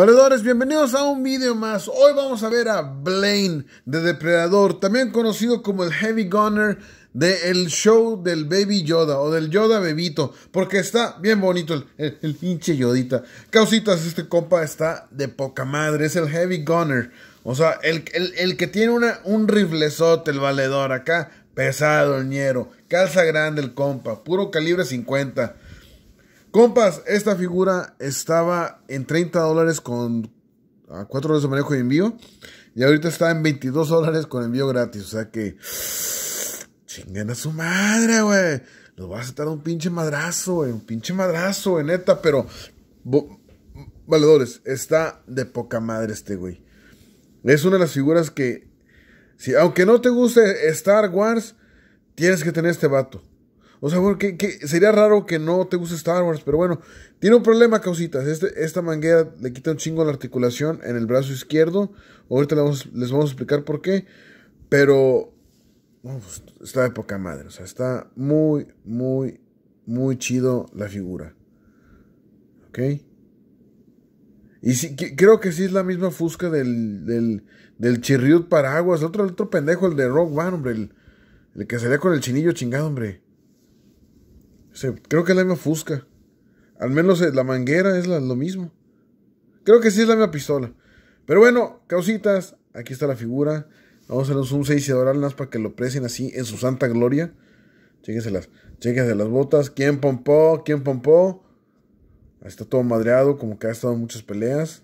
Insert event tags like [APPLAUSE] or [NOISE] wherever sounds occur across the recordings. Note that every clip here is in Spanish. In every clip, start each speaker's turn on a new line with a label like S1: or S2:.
S1: Valedores, bienvenidos a un video más. Hoy vamos a ver a Blaine de Depredador, también conocido como el Heavy Gunner del show del Baby Yoda o del Yoda Bebito, porque está bien bonito el, pinche Yodita. Causitas, este compa está de poca madre, es el Heavy Gunner. O sea, el, el que tiene una, un riflezote, el valedor acá, pesado, el ñero, calza grande el compa, puro calibre 50. Compas, esta figura estaba en 30 dólares con 4 ah, dólares de manejo y envío. Y ahorita está en 22 dólares con envío gratis. O sea que. Chingan a su madre, güey. Nos va a aceptar un pinche madrazo, güey. Un pinche madrazo, güey, neta. Pero. Valedores, está de poca madre este güey. Es una de las figuras que. Si, aunque no te guste Star Wars, tienes que tener este vato. O sea, bueno, sería raro que no te guste Star Wars, pero bueno, tiene un problema, causitas. Este, esta manguera le quita un chingo la articulación en el brazo izquierdo. Ahorita les vamos, a explicar por qué. Pero pues, está de poca madre. O sea, está muy, muy, muy chido la figura. ¿Ok? Y sí, creo que sí es la misma fusca del, del, del Chirriut Paraguas. El otro, otro pendejo, el de Rogue One, hombre. El, el que salía con el chinillo chingado, hombre creo que es la misma fusca. Al menos eh, la manguera es lo mismo. Creo que sí es la misma pistola. Pero bueno, causitas, aquí está la figura. Vamos a hacer un 6 y más para que lo presen así en su santa gloria. Chéquenselas, chéquense las botas. ¿Quién pompó? ¿Quién pompó? está todo madreado, como que ha estado en muchas peleas.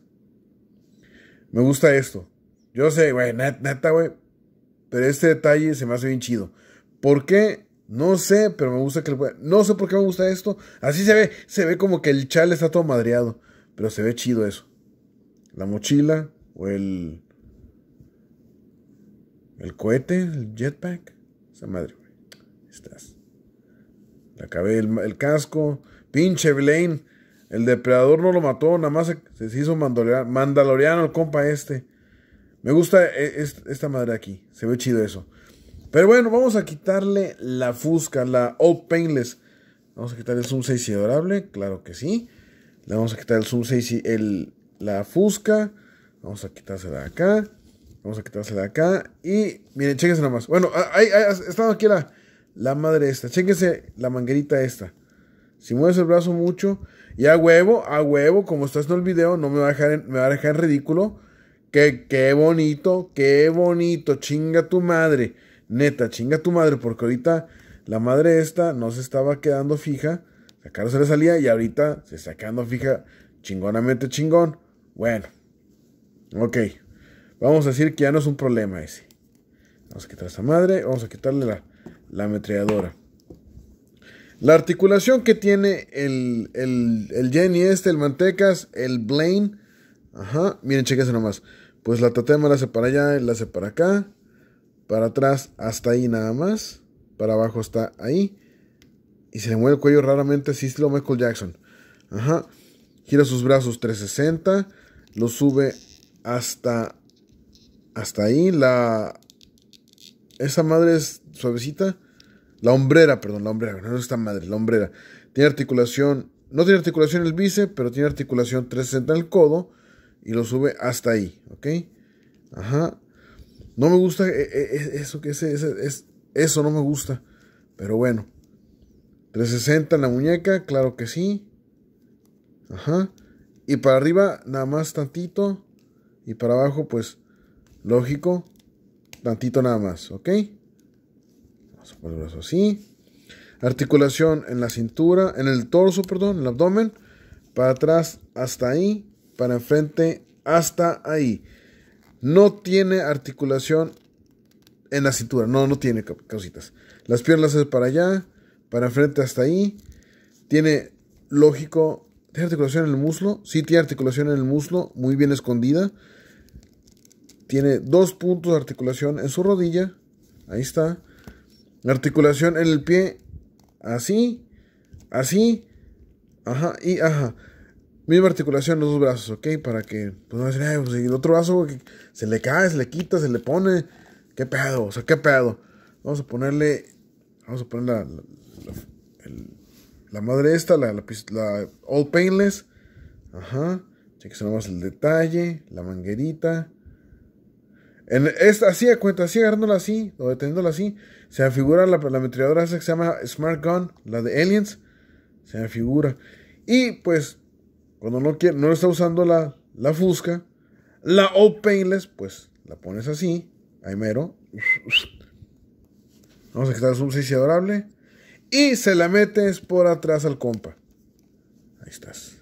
S1: Me gusta esto. Yo sé, güey, neta, güey. Pero este detalle se me hace bien chido. ¿Por qué no sé, pero me gusta que el... No sé por qué me gusta esto. Así se ve. Se ve como que el chal está todo madreado. Pero se ve chido eso. La mochila o el... El cohete, el jetpack. Esa madre, güey. Estás. La cabeza, el, casco. Pinche Blaine. El depredador no lo mató. Nada más se, hizo mandaloriano, mandaloriano el compa este. Me gusta e, esta madre aquí. Se ve chido eso. Pero bueno, vamos a quitarle la fusca, la Old Painless. Vamos a quitar el Zoom 6 y adorable, claro que sí. Le vamos a quitar el Zoom 6 y el, la fusca. Vamos a quitársela de acá. Vamos a quitársela de acá. Y miren, chéquense nada más. Bueno, ah, ahí, estaba aquí la, madre esta. Chéquense la manguerita esta. Si mueves el brazo mucho. Y a huevo, a huevo, como está en el video, no me va a dejar en, me va a dejar ridículo. Que, qué bonito, qué bonito. Chinga tu madre neta, chinga tu madre, porque ahorita la madre esta no se estaba quedando fija, la cara se le salía y ahorita se está quedando fija chingonamente chingón. Bueno, ok, vamos a decir que ya no es un problema ese. Vamos a quitar a madre, vamos a quitarle la, la ametralladora. La articulación que tiene el, el, el, Jenny este, el Mantecas, el Blaine. Ajá, miren, chequense nomás. Pues la tatema la hace para allá, la hace para acá. Para atrás, hasta ahí nada más. Para abajo está ahí. Y se le mueve el cuello raramente, así lo Michael Jackson. Ajá. Gira sus brazos 360. Lo sube hasta. Hasta ahí. La. Esa madre es suavecita. La hombrera, perdón, la hombrera. No es esta madre, la hombrera. Tiene articulación. No tiene articulación el bíceps, pero tiene articulación 360 en el codo. Y lo sube hasta ahí, ¿ok? Ajá. No me gusta eh, eh, eso, que ese, eso no me gusta. Pero bueno. 360 en la muñeca, claro que sí. Ajá. Y para arriba, nada más tantito. Y para abajo, pues, lógico, tantito nada más, ¿ok? Vamos a poner el brazo así. Articulación en la cintura, en el torso, perdón, en el abdomen. Para atrás hasta ahí. Para enfrente hasta ahí. No tiene articulación en la cintura. No, no tiene cositas. Las piernas es para allá, para enfrente hasta ahí. Tiene, lógico, ¿tiene articulación en el muslo? Sí, tiene articulación en el muslo, muy bien escondida. Tiene dos puntos de articulación en su rodilla. Ahí está. Articulación en el pie. Así. Así. Ajá. Y ajá misma articulación los dos brazos, ¿ok? Para que, pues no decir, ay, pues el otro brazo se le cae, se le quita, se le pone, ¿qué pedo? O sea, ¿qué pedo? Vamos a ponerle, vamos a poner la, la, madre esta, la, All Painless, ajá, Chequeamos el detalle, la manguerita. En esta, así a cuenta, así agarrándola así, o deteniéndola así, se afigura figura la, la metralladora esa que se llama Smart Gun, la de Aliens, se afigura. figura. Y pues cuando no, quiere, no está usando la, la fusca, la O painless, pues la pones así, ahí mero. Vamos a quitar un adorable. Y se la metes por atrás al compa. Ahí estás.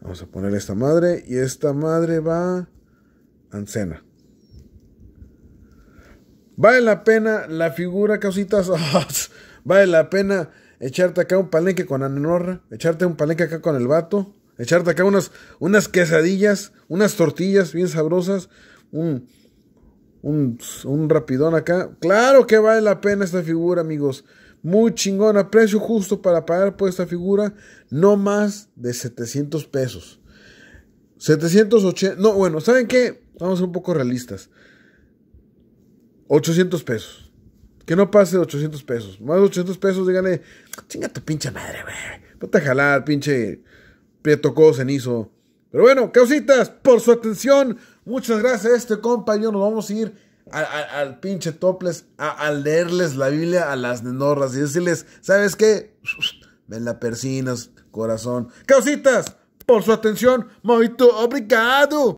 S1: Vamos a ponerle esta madre. Y esta madre va a Ancena. Vale la pena la figura, causitas. [LAUGHS] vale la pena echarte acá un palenque con Anenorra, echarte un palenque acá con el vato, echarte acá unas, unas quesadillas, unas tortillas bien sabrosas, un, un, un rapidón acá. Claro que vale la pena esta figura, amigos. Muy chingona, precio justo para pagar por esta figura, no más de 700 pesos. 780, no, bueno, ¿saben qué? Vamos a ser un poco realistas. 800 pesos. Que no pase de 800 pesos. Más de 800 pesos, díganle, chinga tu pinche madre, güey. Ponte a jalar, pinche pietocó cenizo. Pero bueno, causitas, por su atención. Muchas gracias a este compañero. Nos vamos a ir al pinche toples a, leerles la Biblia a las nenorras y decirles, ¿sabes qué? Ven la persinas, corazón. Causitas, por su atención. Muito obrigado.